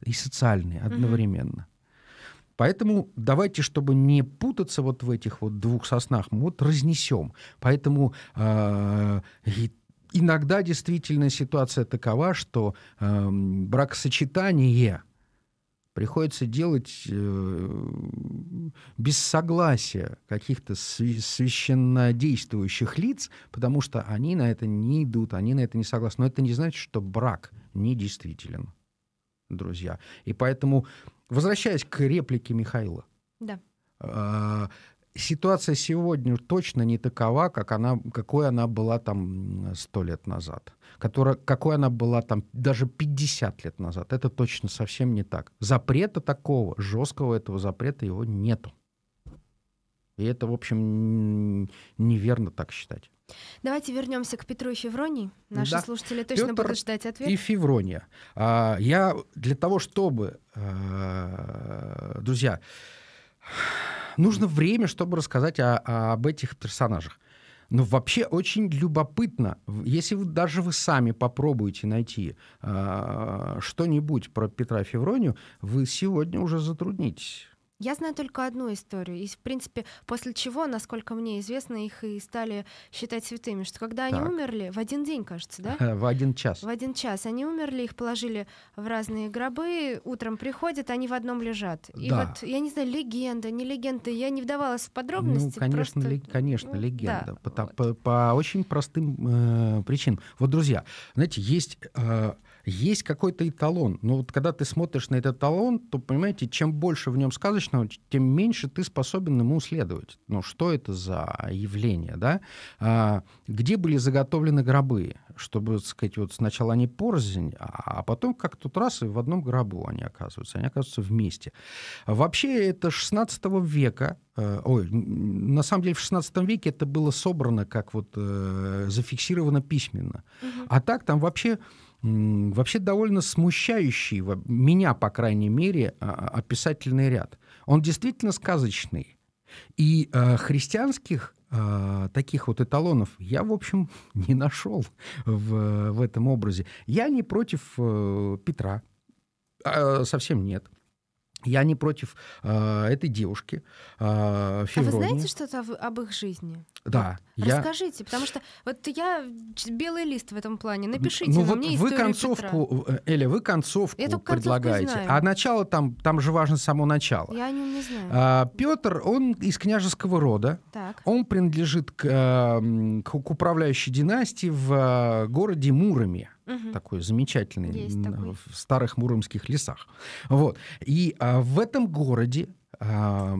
Speaker 2: и социальный одновременно. Mm-hmm. Поэтому давайте, чтобы не путаться вот в этих вот двух соснах, мы вот разнесем. Поэтому э, иногда действительно ситуация такова, что э, бракосочетание приходится делать э, без согласия каких-то священно действующих лиц, потому что они на это не идут, они на это не согласны. Но это не значит, что брак недействителен, друзья. И поэтому Возвращаясь к реплике Михаила. Да. Э, ситуация сегодня точно не такова, как она, какой она была там сто лет назад, которая, какой она была там даже 50 лет назад. Это точно совсем не так. Запрета такого, жесткого этого запрета его нету. И это, в общем, неверно так считать.
Speaker 1: Давайте вернемся к Петру и Февронии. Наши да. слушатели точно Петр будут ждать ответ. И
Speaker 2: Феврония. А, я для того, чтобы, э, друзья, нужно время, чтобы рассказать о, об этих персонажах. Но вообще очень любопытно, если вы, даже вы сами попробуете найти э, что-нибудь про Петра Февронию, вы сегодня уже затруднитесь.
Speaker 1: Я знаю только одну историю. И, в принципе, после чего, насколько мне известно, их и стали считать святыми, что когда так. они умерли, в один день, кажется, да? В
Speaker 2: один час. В
Speaker 1: один час. Они умерли, их положили в разные гробы, утром приходят, они в одном лежат. И да. вот, я не знаю, легенда, не легенда, я не вдавалась в подробности. Ну, конечно,
Speaker 2: просто... ле- конечно ну, легенда. Да, по, вот. по, по очень простым э, причинам. Вот, друзья, знаете, есть... Э, есть какой-то эталон. Но вот когда ты смотришь на этот эталон, то, понимаете, чем больше в нем сказочного, тем меньше ты способен ему следовать. Ну, что это за явление, да? А, где были заготовлены гробы? Чтобы, так сказать, вот сначала они порознь, а, а потом как тут раз и в одном гробу они оказываются. Они оказываются вместе. Вообще это 16 века э, ой, на самом деле в 16 веке это было собрано как вот э, зафиксировано письменно. Угу. А так там вообще вообще довольно смущающий, меня, по крайней мере, а, а, описательный ряд. Он действительно сказочный. И э, христианских э, таких вот эталонов я, в общем, не нашел в, в этом образе. Я не против э, Петра, э, совсем нет. Я не против э, этой девушки. Э, а, Феврони. А вы знаете
Speaker 1: что-то об, их жизни?
Speaker 2: Да. Вот, я... Расскажите,
Speaker 1: потому что вот я белый лист в этом плане. Напишите ну, вот мне вы концовку,
Speaker 2: Петра. Э, Эля, вы концовку Эту предлагаете. Знаю. А начало там, там же важно само начало. Я о
Speaker 1: нем не знаю. А,
Speaker 2: Петр, он из княжеского рода. Так. Он принадлежит к, эм, к управляющей династии в э, городе Муроме угу. такой замечательный Есть такой. в старых муромских лесах. Вот. И а, в этом городе а,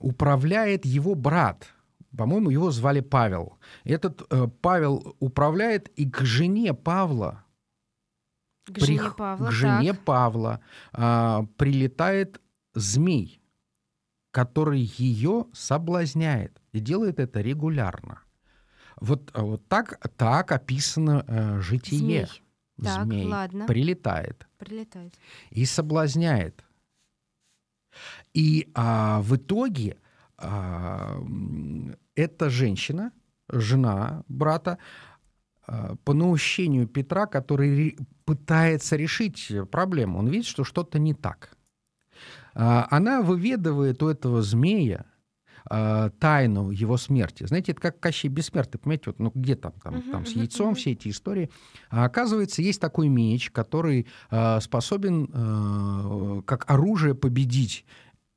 Speaker 2: управляет его брат. По-моему, его звали Павел. Этот э, Павел управляет и к жене Павла
Speaker 1: к жене прих... Павла, к жене так.
Speaker 2: Павла а, прилетает змей, который ее соблазняет и делает это регулярно. Вот, а вот так, так описано э, житие. Змей так, змей ладно. прилетает.
Speaker 1: Прилетает.
Speaker 2: И соблазняет. И а, в итоге а, эта женщина, жена брата, а, по наущению Петра, который пытается решить проблему, он видит, что что-то не так. А, она выведывает у этого змея а, тайну его смерти. Знаете, это как Кощей бессмертный, понимаете, вот, ну где там, там, там с яйцом все эти истории. А оказывается, есть такой меч, который э, способен э, как оружие победить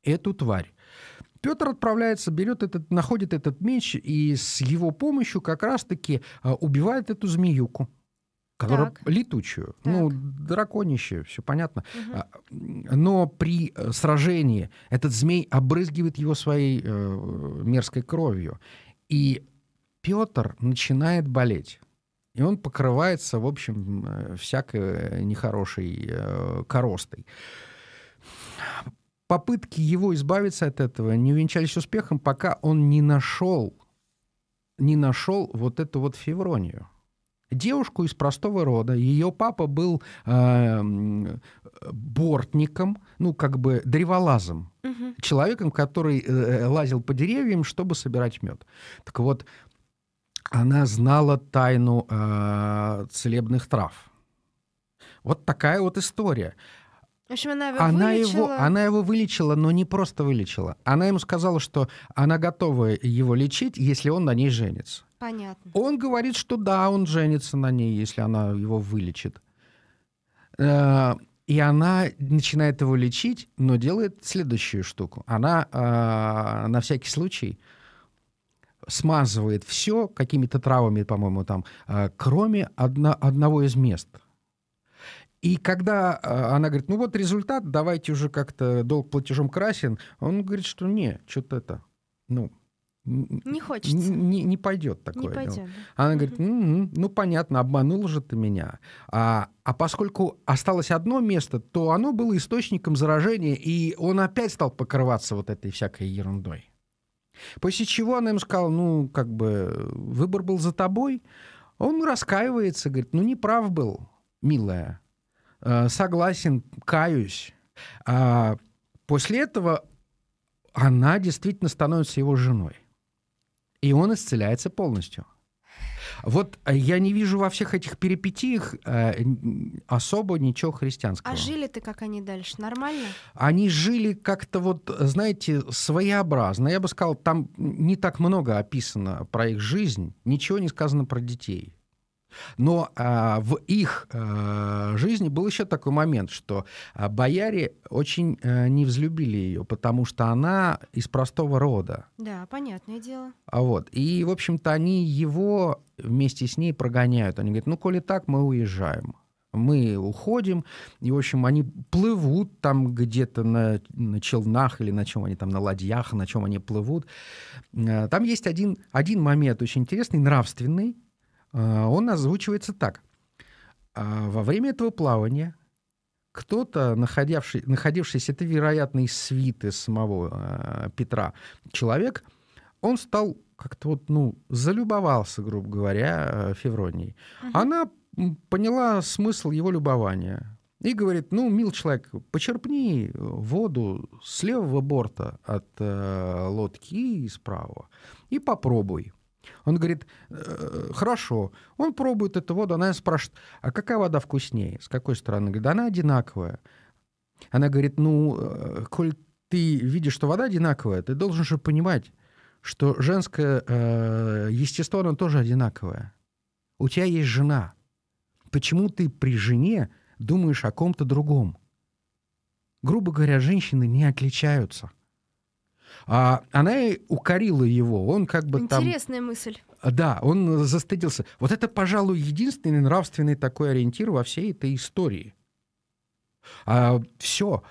Speaker 2: эту тварь. Петр отправляется, берет этот, находит этот меч и с его помощью как раз-таки убивает эту змеюку которую так. летучую, ну, так. ну, драконище, все понятно. Угу. Но при э, сражении этот змей обрызгивает его своей э, мерзкой кровью. И Петр начинает болеть. И он покрывается, в общем, э, всякой э, нехорошей э, коростой. Попытки его избавиться от этого не увенчались успехом, пока он не нашел, не нашел вот эту вот февронию девушку из простого рода. Ее папа был э, бортником, ну, как бы древолазом, угу. человеком, который э, э, лазил по деревьям, чтобы собирать мед. Так вот, она знала тайну э, целебных трав. Вот такая вот история.
Speaker 1: В общем, она его она вылечила. Его, она
Speaker 2: его вылечила, но не просто вылечила. Она ему сказала, что она готова его лечить, если он на ней женится.
Speaker 1: Понятно. Он говорит,
Speaker 2: что да, он женится на ней, если она его вылечит. Э, и она начинает его лечить, но делает следующую штуку. Она э, на всякий случай смазывает все какими-то травами, по-моему, там, э, кроме одно, одного из мест. И когда она говорит, ну вот результат, давайте уже как-то долг платежом красен, он говорит, что не, что-то это, ну, не хочется. Не, не пойдет такое. Не пойдет. Она говорит, угу, ну понятно, обманул же ты меня. А, а поскольку осталось одно место, то оно было источником заражения, и он опять стал покрываться вот этой всякой ерундой. После чего она ему сказала, ну как бы выбор был за тобой. Он раскаивается, говорит, ну не прав был, милая. Э, согласен, каюсь. А после этого она действительно становится его женой и он исцеляется полностью. Вот э, я не вижу во всех этих перипетиях э, особо ничего христианского. А
Speaker 1: жили ты как они дальше? Нормально?
Speaker 2: Они жили как-то вот, знаете, своеобразно. Я бы сказал, там не так много описано про их жизнь, ничего не сказано про детей. Но а, в их а, жизни был еще такой момент, что а, бояре очень а, не взлюбили ее, потому что она из простого рода.
Speaker 1: Да, понятное дело.
Speaker 2: А вот и в общем-то они его вместе с ней прогоняют. Они говорят, ну коли так, мы уезжаем мы уходим, и, в общем, они плывут там где-то на, на челнах или на чем они там, на ладьях, на чем они плывут. Э, там есть один, один момент очень интересный, нравственный, а, он озвучивается так. А, во время этого плавания кто-то, находившийся, находившийся, это, вероятно, из свиты самого а, Петра, человек, он стал как-то вот, ну, залюбовался, грубо говоря, э, Февронией. Угу. Она поняла смысл его любования. И говорит, ну, мил человек, почерпни воду с левого борта от э, лодки и справа И попробуй. Он говорит, «Э, хорошо. Он пробует эту воду, она спрашивает, а какая вода вкуснее? С какой стороны? Говорит, она одинаковая. Она говорит, ну, э, коль ты видишь, что вода одинаковая, ты должен же понимать, что женское э, естество, оно тоже одинаковое. У тебя есть жена. Почему ты при жене думаешь о ком-то другом? Грубо говоря, женщины не отличаются – а, она укорила его. Он как бы Интересная там... мысль. А, да, он застыдился. Вот это, пожалуй, единственный нравственный такой ориентир во всей этой истории. А, все.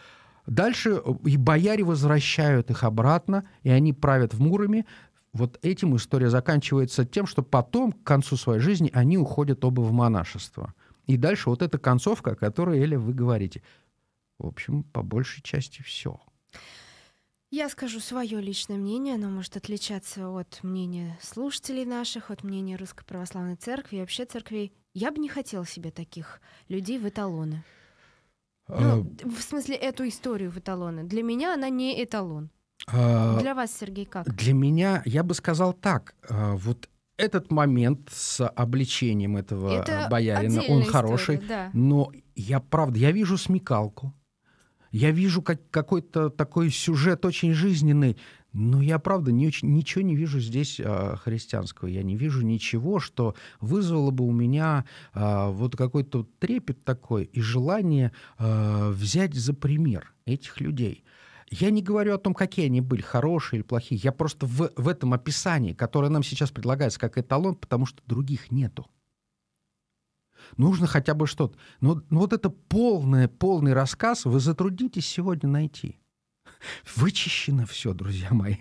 Speaker 2: Дальше э, и бояре возвращают их обратно, и они правят в Муроме. Вот этим история заканчивается тем, что потом, к концу своей жизни, они уходят оба в монашество. И дальше вот эта концовка, о которой, Эля, вы говорите. В общем, по большей части все.
Speaker 1: Я скажу свое личное мнение, оно может отличаться от мнения слушателей наших, от мнения Русской Православной Церкви и вообще церквей. Я бы не хотел себе таких людей в эталоны. Ну, а... Ну, в смысле, эту историю в эталоны. Для меня она не эталон. А... Для вас, Сергей, как?
Speaker 2: Для меня, я бы сказал так, а, вот этот момент с обличением этого Это боярина, он хороший, история, да. но я, правда, я вижу смекалку, я вижу как, какой-то такой сюжет очень жизненный, но я, правда, не очень, ничего не вижу здесь а, христианского. Я не вижу ничего, что вызвало бы у меня а, вот какой-то трепет такой и желание а, взять за пример этих людей. Я не говорю о том, какие они были, хорошие или плохие. Я просто в, в этом описании, которое нам сейчас предлагается как эталон, потому что других нету нужно хотя бы что-то. Но, ну, но ну, вот это полное, полный рассказ вы затруднитесь сегодня найти. Вычищено все, друзья мои.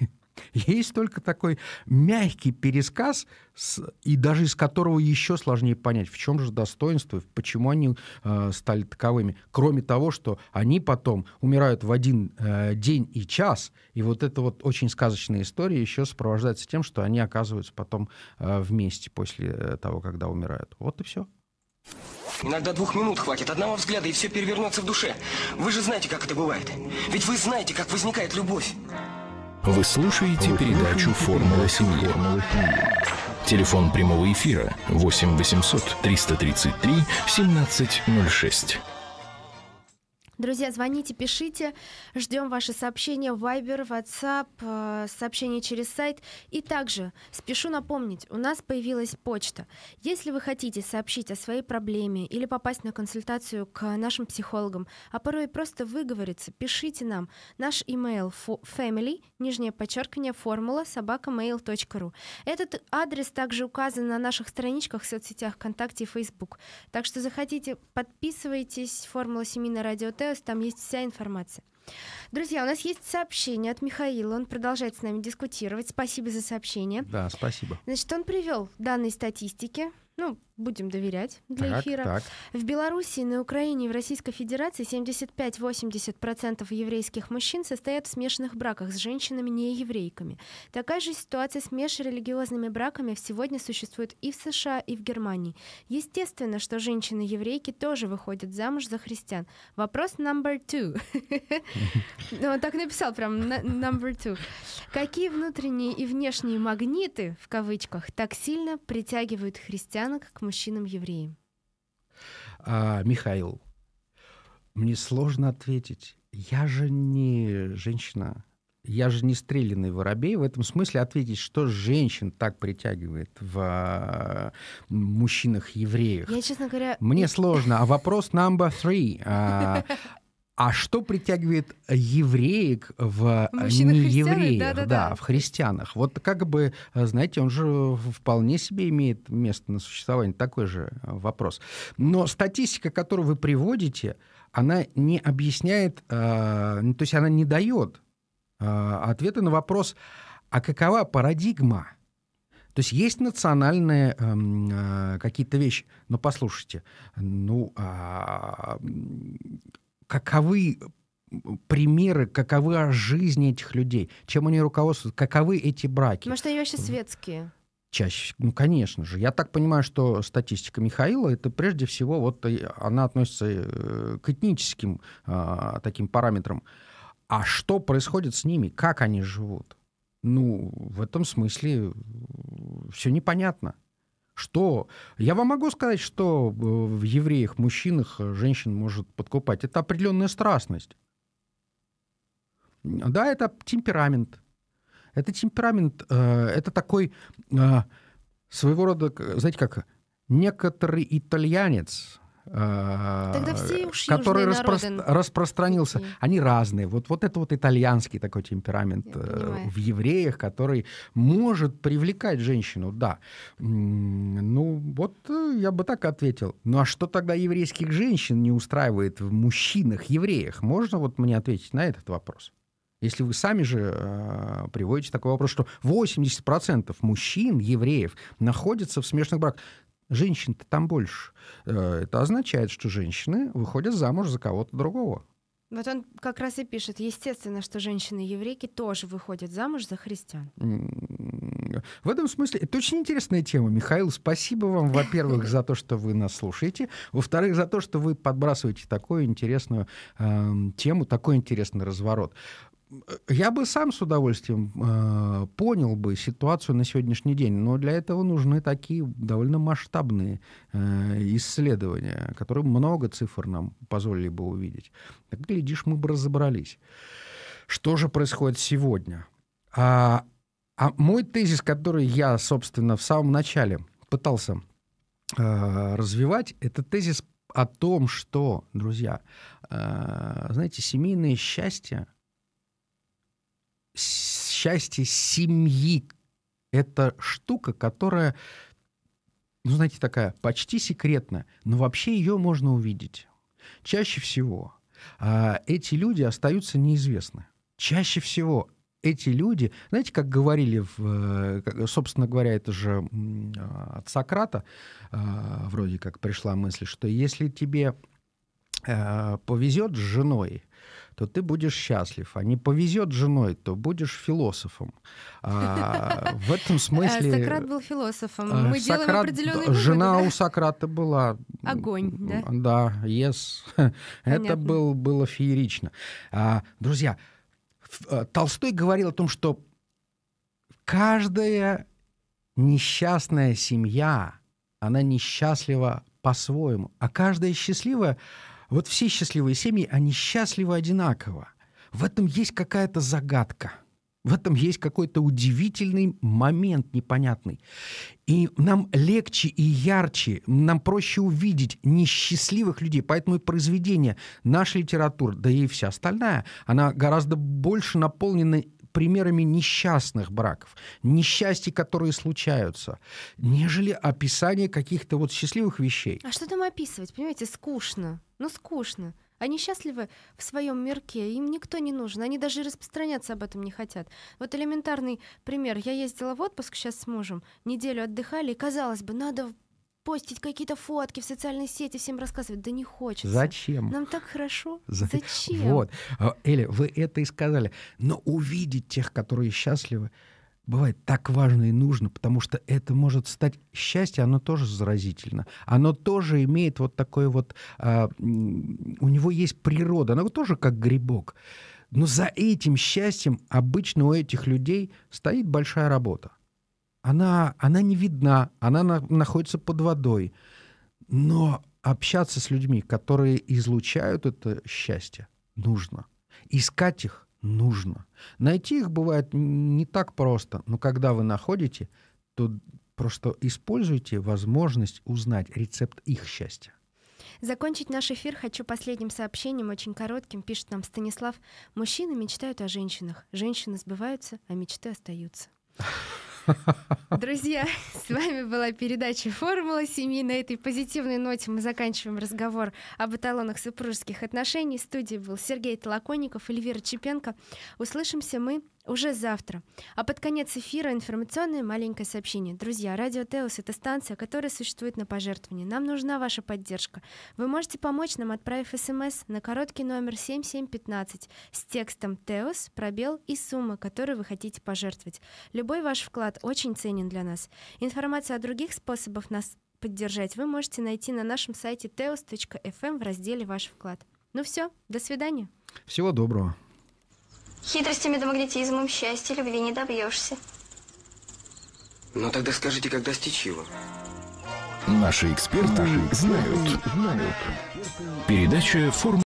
Speaker 2: Есть только такой мягкий пересказ, с, и даже из которого еще сложнее понять, в чем же достоинство, почему они э, стали таковыми. Кроме того, что они потом умирают в один э, день и час, и вот эта вот очень сказочная история еще сопровождается тем, что они оказываются потом э, вместе после э, того, когда умирают. Вот и все. Иногда двух минут хватит, одного взгляда, и все перевернется в душе.
Speaker 1: Вы же знаете, как это бывает. Ведь вы знаете, как возникает любовь. Вы слушаете передачу «Формула семьи». Телефон прямого эфира 8 800 333 1706. Друзья, звоните, пишите. Ждем ваши сообщения в Viber, WhatsApp, э, сообщения через сайт. И также спешу напомнить, у нас появилась почта. Если вы хотите сообщить о своей проблеме или попасть на консультацию к нашим психологам, а порой просто выговориться, пишите нам. Наш email family, нижнее подчеркивание, формула собакамейл.ру. Этот адрес также указан на наших страничках в соцсетях ВКонтакте и Facebook. Так что заходите, подписывайтесь, формула семейной радио Т Details, там есть вся информация. Друзья, у нас есть сообщение от Михаила. Он продолжает с нами дискутировать. Спасибо за сообщение.
Speaker 2: Да, спасибо.
Speaker 1: Значит, он привел данные статистики. Ну, будем доверять для так, эфира. Так. В Беларуси, на Украине и в Российской Федерации 75-80% еврейских мужчин состоят в смешанных браках с женщинами не еврейками. Такая же ситуация с межрелигиозными браками сегодня существует и в США, и в Германии. Естественно, что женщины-еврейки тоже выходят замуж за христиан. Вопрос номер two. Ну, он так написал прям number two. Какие внутренние и внешние магниты, в кавычках, так сильно притягивают христианок к мужчинам? мужчинам-евреям?
Speaker 2: А, Михаил, мне сложно ответить. Я же не женщина. Я же не стрелянный воробей. В этом смысле ответить, что женщин так притягивает в а, мужчинах-евреях.
Speaker 1: Я, честно говоря... Мне
Speaker 2: сложно. А вопрос number three. А, а что притягивает евреек в неевреях, да, да, да, да, в христианах? Вот как бы, э, знаете, он же вполне себе имеет место на существование, такой же э, вопрос. Но статистика, которую вы приводите, она не объясняет, э, ну, то есть она не дает ответа на вопрос, а какова парадигма? То есть есть национальные эм, какие-то вещи, но послушайте, ну а, каковы примеры, каковы жизни этих людей, чем они руководствуются, каковы эти браки. Может, они вообще
Speaker 1: светские?
Speaker 2: чаще. Ну, конечно же. Я так понимаю, что статистика Михаила, это прежде всего, вот она относится э, к этническим э, таким параметрам. А что происходит с ними? Как они живут? Ну, в этом смысле э, все непонятно. Что? Я вам могу сказать, что э, в евреях, мужчинах э, женщин может подкупать. Это определенная страстность. Да, это темперамент. Это темперамент, э, это такой своего рода, знаете как, некоторый итальянец, а, все который распро... распространился. Такие. Они разные. Вот, вот это вот итальянский такой темперамент э, в евреях, который может привлекать женщину, да. Ну, вот э, я бы так ответил. Ну, а что тогда еврейских женщин не устраивает в мужчинах-евреях? Можно вот мне ответить на этот вопрос? Если вы сами же э, приводите такой вопрос, что 80% мужчин, евреев, находятся в смешных браках. Женщин-то там больше. Э, это означает, что женщины выходят замуж за кого-то другого.
Speaker 1: Вот он как раз и пишет, естественно, что женщины-еврейки тоже выходят замуж за христиан.
Speaker 2: В этом смысле это очень интересная тема. Михаил, спасибо вам, во-первых, за то, что вы нас слушаете, во-вторых, за то, что вы подбрасываете такую интересную э, тему, такой интересный разворот я бы сам с удовольствием э, понял бы ситуацию на сегодняшний день, но для этого нужны такие довольно масштабные э, исследования, которые много цифр нам позволили бы увидеть. Так, глядишь, мы бы разобрались, что же происходит сегодня. А, а мой тезис, который я, собственно, в самом начале пытался э, развивать, это тезис о том, что, друзья, э, знаете, семейное счастье — счастье семьи — это штука, которая, ну, знаете, такая почти секретная, но вообще ее можно увидеть. Чаще всего а, эти люди остаются неизвестны. Чаще всего эти люди, знаете, как говорили, в, э, собственно говоря, это же а, от Сократа а, вроде как пришла мысль, что если тебе а, повезет с женой, то ты будешь счастлив. А не повезет женой, то будешь философом. А, в этом э, смысле... Сократ
Speaker 1: был философом. Э, Мы Сократ... делаем определенные выводы, Жена да? у
Speaker 2: Сократа была...
Speaker 1: Огонь, да?
Speaker 2: Да, yes. Это был, было феерично. А, друзья, э, Толстой говорил о том, что каждая несчастная семья, она несчастлива по-своему. А каждая счастливая, вот все счастливые семьи, они счастливы одинаково. В этом есть какая-то загадка. В этом есть какой-то удивительный момент непонятный. И нам легче и ярче, нам проще увидеть несчастливых людей. Поэтому и произведение, наша литература, да и вся остальная, она гораздо больше наполнена примерами несчастных браков, несчастий, которые случаются, нежели описание каких-то вот счастливых вещей. А
Speaker 1: что там описывать? Понимаете, скучно. Ну, скучно. Они счастливы в своем мирке, им никто не нужен, они даже распространяться об этом не хотят. Вот элементарный пример. Я ездила в отпуск сейчас с мужем, неделю отдыхали, и казалось бы, надо постить какие-то фотки в социальные сети, всем рассказывать. Да не хочется. Зачем? Нам так хорошо. За... Зачем? Вот.
Speaker 2: А, Эля, вы это и сказали. Но увидеть тех, которые счастливы, бывает так важно и нужно, потому что это может стать счастье, оно тоже заразительно, оно тоже имеет вот такой вот, а, у него есть природа, оно тоже как грибок, но за этим счастьем обычно у этих людей стоит большая работа она, она не видна, она на, находится под водой. Но общаться с людьми, которые излучают это счастье, нужно. Искать их нужно. Найти их бывает не так просто, но когда вы находите, то просто используйте возможность узнать рецепт их счастья.
Speaker 1: Закончить наш эфир хочу последним сообщением, очень коротким, пишет нам Станислав. Мужчины мечтают о женщинах, женщины сбываются, а мечты остаются. Друзья, с вами была передача «Формула семьи». На этой позитивной ноте мы заканчиваем разговор об эталонах супружеских отношений. В студии был Сергей Толоконников, Эльвира Чепенко. Услышимся мы уже завтра. А под конец эфира информационное маленькое сообщение. Друзья, Радио Теос — это станция, которая существует на пожертвовании. Нам нужна ваша поддержка. Вы можете помочь нам, отправив смс на короткий номер 7715 с текстом «Теос», пробел и сумма, которую вы хотите пожертвовать. Любой ваш вклад очень ценен для нас. Информация о других способах нас поддержать вы можете найти на нашем сайте teos.fm эм в разделе «Ваш вклад». Ну все, до свидания.
Speaker 2: Всего доброго.
Speaker 1: Хитростями да магнетизмом счастья, любви не добьешься.
Speaker 2: Ну тогда скажите, как достичь его? Наши эксперты, знают. знают. Передача форм.